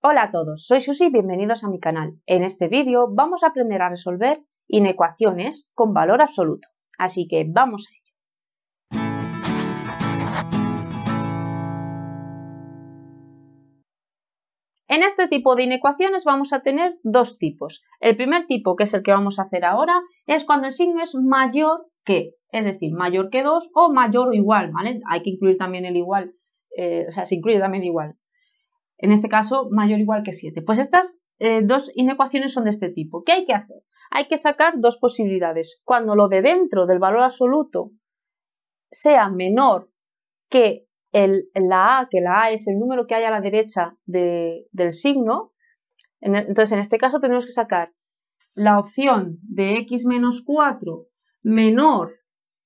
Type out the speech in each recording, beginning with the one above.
Hola a todos, soy Susi y bienvenidos a mi canal. En este vídeo vamos a aprender a resolver inecuaciones con valor absoluto, así que vamos a ello. En este tipo de inecuaciones vamos a tener dos tipos. El primer tipo, que es el que vamos a hacer ahora, es cuando el signo es mayor que, es decir, mayor que 2 o mayor o igual, ¿vale? Hay que incluir también el igual, eh, o sea, se incluye también el igual, en este caso mayor o igual que 7. Pues estas eh, dos inecuaciones son de este tipo. ¿Qué hay que hacer? Hay que sacar dos posibilidades. Cuando lo de dentro del valor absoluto sea menor que la A, que la A es el número que hay a la derecha del signo, e, entonces en este caso tenemos que sacar la opción de x menos 4 menor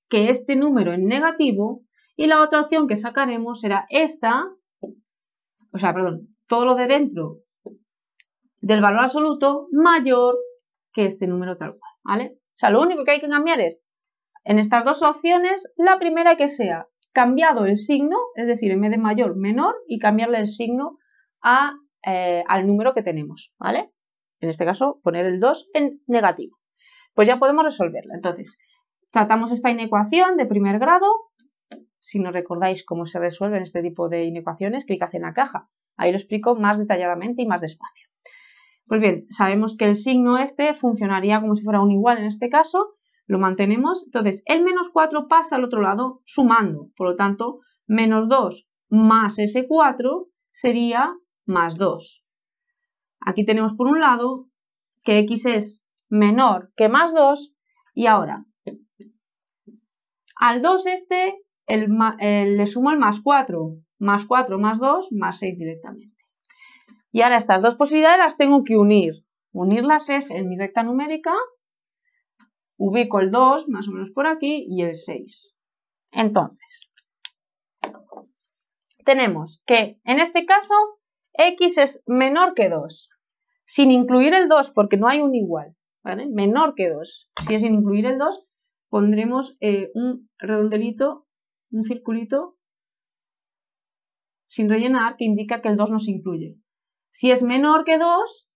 que este número en negativo y la otra opción que sacaremos será esta o sea, perdón, todo lo de dentro del valor absoluto mayor que este número tal cual, ¿vale? O sea, lo único que hay que cambiar es, en estas dos opciones, la primera que sea cambiado el signo, es decir, en vez de mayor, menor, y cambiarle el signo eh, al número que tenemos, ¿vale? En este caso, poner el 2 en negativo. Pues ya podemos resolverla. Entonces, tratamos esta inecuación de primer grado si no recordáis cómo se resuelven este tipo de inecuaciones, clic en la caja. Ahí lo explico más detalladamente y más despacio. Pues bien, sabemos que el signo este funcionaría como si fuera un igual en este caso, lo mantenemos. Entonces, el menos 4 pasa al otro lado sumando, por lo tanto, menos 2 más ese 4 sería más 2. Aquí tenemos por un lado que x es menor que más 2 y ahora al 2 este el, eh, le sumo el más 4, más 4, más 2, más 6 directamente. Y ahora estas dos posibilidades las tengo que unir. Unirlas es en mi recta numérica, ubico el 2 más o menos por aquí y el 6. Entonces, tenemos que en este caso x es menor que 2, sin incluir el 2 porque no hay un igual, ¿vale? Menor que 2. Si es sin incluir el 2, pondremos eh, un redondelito un circulito sin rellenar que indica que el 2 no se incluye. Si es menor que 2,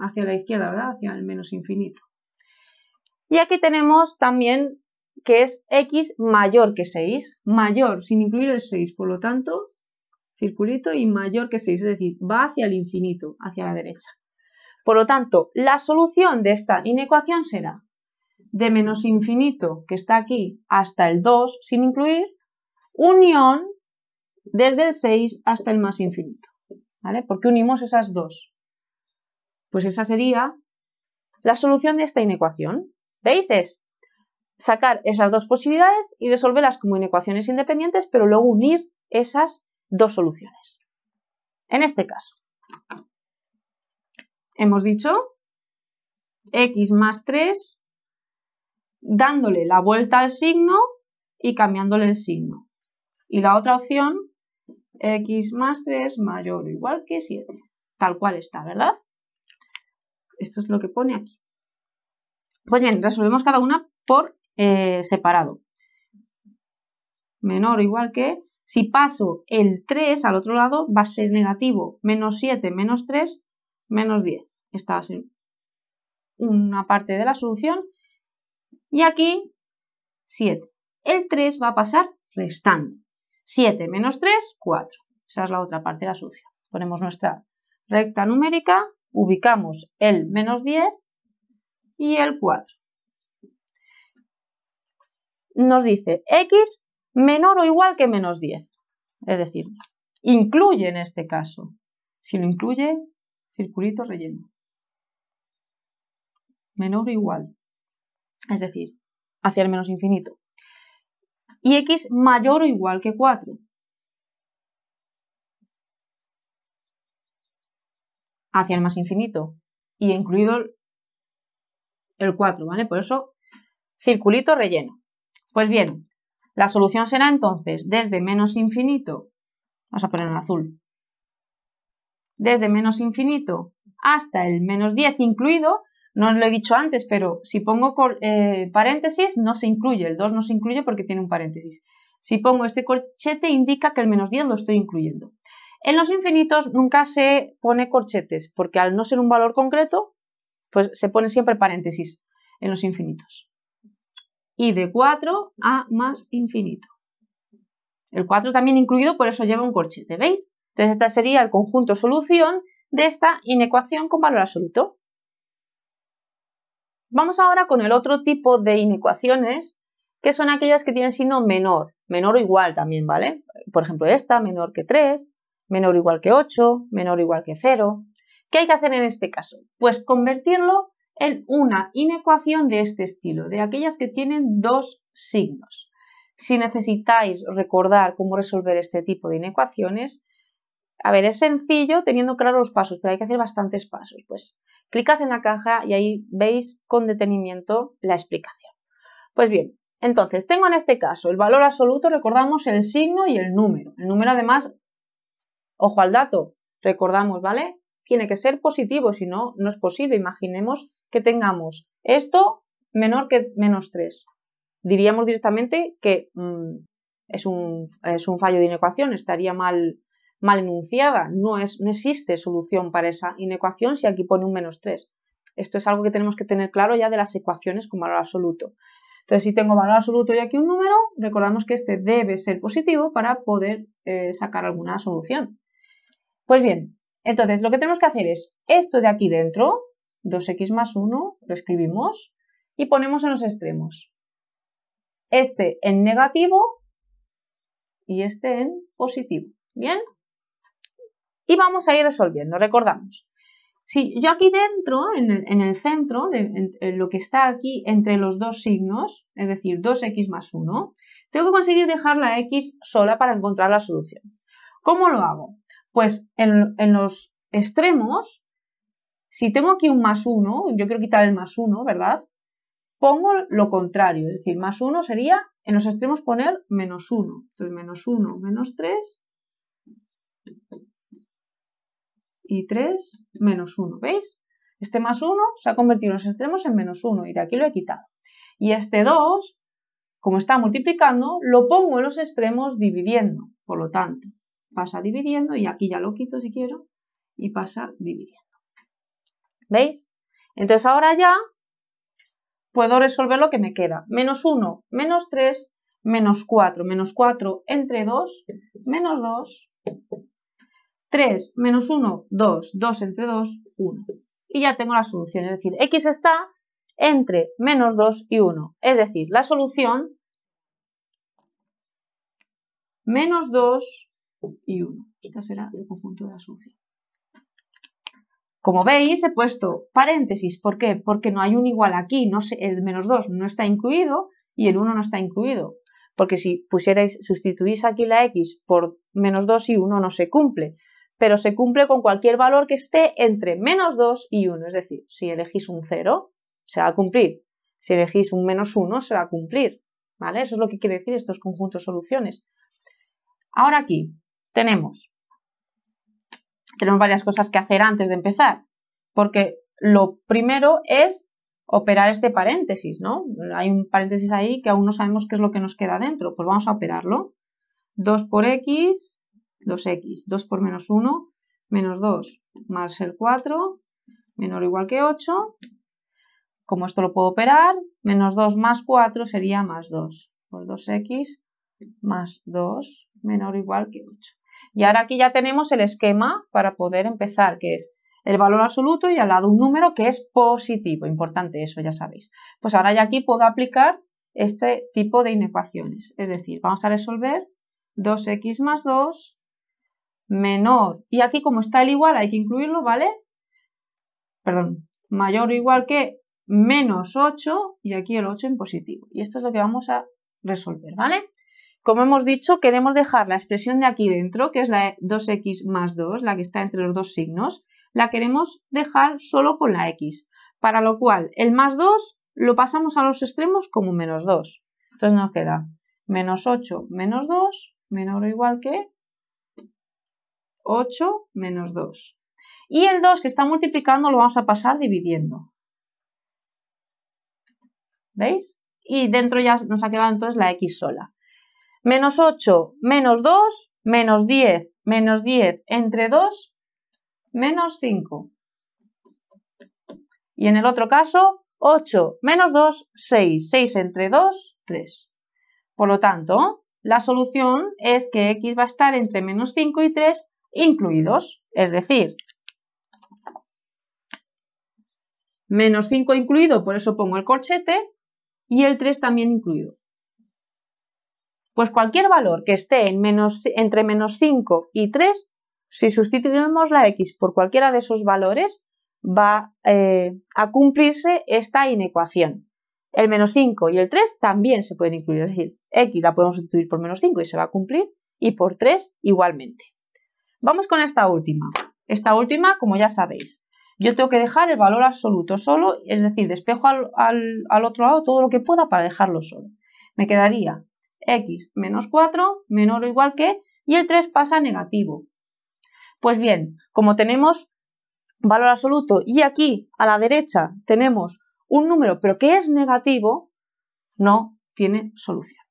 hacia la izquierda, ¿verdad? Hacia el menos infinito. Y aquí tenemos también que es x mayor que 6, mayor, sin incluir el 6, por lo tanto, circulito y mayor que 6, es decir, va hacia el infinito, hacia la derecha. Por lo tanto, la solución de esta inecuación será de menos infinito, que está aquí, hasta el 2, sin incluir, unión desde el 6 hasta el más infinito. ¿Vale? Porque unimos esas dos. Pues esa sería la solución de esta inecuación. ¿Veis? Es sacar esas dos posibilidades y resolverlas como inecuaciones independientes, pero luego unir esas dos soluciones. En este caso, hemos dicho x más 3 dándole la vuelta al signo y cambiándole el signo. Y la otra opción, x más 3 mayor o igual que 7. Tal cual está, ¿verdad? Esto es lo que pone aquí. Pues bien, resolvemos cada una por eh, separado. Menor o igual que, si paso el 3 al otro lado, va a ser negativo. Menos 7 menos 3, menos 10. Esta va a ser una parte de la solución y aquí 7. El 3 va a pasar restando. 7 menos 3, 4. Esa es la otra parte, la sucia. Ponemos nuestra recta numérica, ubicamos el menos 10 y el 4. Nos dice x menor o igual que menos 10. Es decir, incluye en este caso. Si lo incluye, circulito relleno. Menor o igual es decir, hacia el menos infinito. Y x mayor o igual que 4. Hacia el más infinito. Y incluido el 4, ¿vale? Por eso, circulito relleno. Pues bien, la solución será entonces desde menos infinito, vamos a poner en azul, desde menos infinito hasta el menos 10 incluido, no lo he dicho antes, pero si pongo eh, paréntesis, no se incluye. El 2 no se incluye porque tiene un paréntesis. Si pongo este corchete, indica que el menos 10 lo estoy incluyendo. En los infinitos nunca se pone corchetes, porque al no ser un valor concreto, pues se pone siempre paréntesis en los infinitos. Y de 4 a más infinito. El 4 también incluido, por eso lleva un corchete, ¿veis? Entonces esta sería el conjunto solución de esta inecuación con valor absoluto. Vamos ahora con el otro tipo de inecuaciones, que son aquellas que tienen signo menor, menor o igual también, ¿vale? Por ejemplo, esta, menor que 3, menor o igual que 8, menor o igual que 0. ¿Qué hay que hacer en este caso? Pues convertirlo en una inecuación de este estilo, de aquellas que tienen dos signos. Si necesitáis recordar cómo resolver este tipo de inecuaciones, a ver, es sencillo teniendo claros los pasos, pero hay que hacer bastantes pasos. Pues Clicad en la caja y ahí veis con detenimiento la explicación. Pues bien, entonces tengo en este caso el valor absoluto, recordamos el signo y el número. El número además, ojo al dato, recordamos, ¿vale? Tiene que ser positivo, si no, no es posible. Imaginemos que tengamos esto menor que menos 3. Diríamos directamente que mm, es, un, es un fallo de inecuación, estaría mal mal enunciada. No, es, no existe solución para esa inecuación si aquí pone un menos 3. Esto es algo que tenemos que tener claro ya de las ecuaciones con valor absoluto. Entonces, si tengo valor absoluto y aquí un número, recordamos que este debe ser positivo para poder eh, sacar alguna solución. Pues bien, entonces lo que tenemos que hacer es esto de aquí dentro, 2x más 1, lo escribimos y ponemos en los extremos. Este en negativo y este en positivo. ¿Bien? Y vamos a ir resolviendo, recordamos. Si yo aquí dentro, en el, centro, de, lo que está aquí entre los dos signos, es decir, 2x más 1, tengo que conseguir dejar la x sola para encontrar la solución. ¿Cómo lo hago? Pues en, en los extremos, si tengo aquí un más 1, yo quiero quitar el más 1, ¿verdad? Pongo lo contrario, es decir, más 1 sería en los extremos poner menos 1. Entonces, menos 1, menos 3, y 3, menos 1, ¿veis? Este más 1 se ha convertido en los extremos en menos 1 y de aquí lo he quitado. Y este 2, como está multiplicando, lo pongo en los extremos dividiendo. Por lo tanto, pasa dividiendo y aquí ya lo quito si quiero y pasa dividiendo. ¿Veis? Entonces ahora ya puedo resolver lo que me queda. Menos 1, menos 3, menos 4, menos 4 entre 2, menos 2, 3 menos 1, 2, 2 entre 2, 1. Y ya tengo la solución, es decir, x está entre menos 2 y 1. Es decir, la solución menos 2 y 1. Esta será el conjunto de la solución. Como veis, he puesto paréntesis. ¿Por qué? Porque no hay un igual aquí. No el menos 2 no está incluido y el 1 no está incluido. Porque si pusierais, sustituís aquí la x por menos 2 y 1 no se cumple pero se cumple con cualquier valor que esté entre menos 2 y 1. Es decir, si elegís un 0, se va a cumplir. Si elegís un menos 1, se va a cumplir. ¿Vale? Eso es lo que quiere decir estos conjuntos soluciones. Ahora aquí tenemos, tenemos varias cosas que hacer antes de empezar, porque lo primero es operar este paréntesis, ¿no? Hay un paréntesis ahí que aún no sabemos qué es lo que nos queda dentro, pues vamos a operarlo. 2 por x 2x. 2 por menos 1, menos 2, más el 4, menor o igual que 8. Como esto lo puedo operar, menos 2 más 4 sería más 2. Por 2x más 2 menor o igual que 8. Y ahora aquí ya tenemos el esquema para poder empezar, que es el valor absoluto y al lado un número que es positivo. Importante eso, ya sabéis. Pues ahora ya aquí puedo aplicar este tipo de inecuaciones. Es decir, vamos a resolver 2x más 2 menor. Y aquí como está el igual hay que incluirlo, ¿vale? Perdón, mayor o igual que menos 8 y aquí el 8 en positivo. Y esto es lo que vamos a resolver, ¿vale? Como hemos dicho, queremos dejar la expresión de aquí dentro, que es la 2x más 2, la que está entre los dos signos, la queremos dejar solo con la x, para lo cual el más 2 lo pasamos a los extremos como menos 2. Entonces nos queda menos 8 menos 2 menor o igual que 8 menos 2. Y el 2 que está multiplicando lo vamos a pasar dividiendo. ¿Veis? Y dentro ya nos ha quedado entonces la x sola. Menos 8, menos 2, menos 10, menos 10 entre 2, menos 5. Y en el otro caso, 8 menos 2, 6. 6 entre 2, 3. Por lo tanto, la solución es que x va a estar entre menos 5 y 3 incluidos, es decir, menos 5 incluido, por eso pongo el corchete, y el 3 también incluido. Pues cualquier valor que esté en entre menos 5 y 3, si sustituimos la x por cualquiera de esos valores, va eh, a cumplirse esta inecuación. El menos 5 y el 3 también se pueden incluir, es decir, x la podemos sustituir por menos 5 y se va a cumplir, y por 3 igualmente. Vamos con esta última. Esta última, como ya sabéis, yo tengo que dejar el valor absoluto solo, es decir, despejo al, otro lado todo lo que pueda para dejarlo solo. Me quedaría x menos 4 menor o igual que y el 3 pasa negativo. Pues bien, como tenemos valor absoluto y aquí a la derecha tenemos un número pero que es negativo, no tiene solución.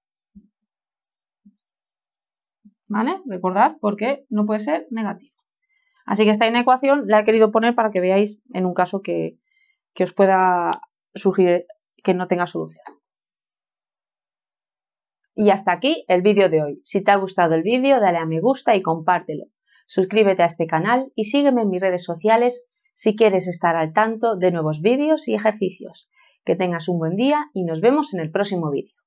¿vale? Recordad, porque no puede ser negativo. Así que esta inecuación la he querido poner para que veáis en un caso que, que os pueda surgir que no tenga solución. Y hasta aquí el vídeo de hoy. Si te ha gustado el vídeo, dale a me gusta y compártelo. Suscríbete a este canal y sígueme en mis redes sociales si quieres estar al tanto de nuevos vídeos y ejercicios. Que tengas un buen día y nos vemos en el próximo vídeo.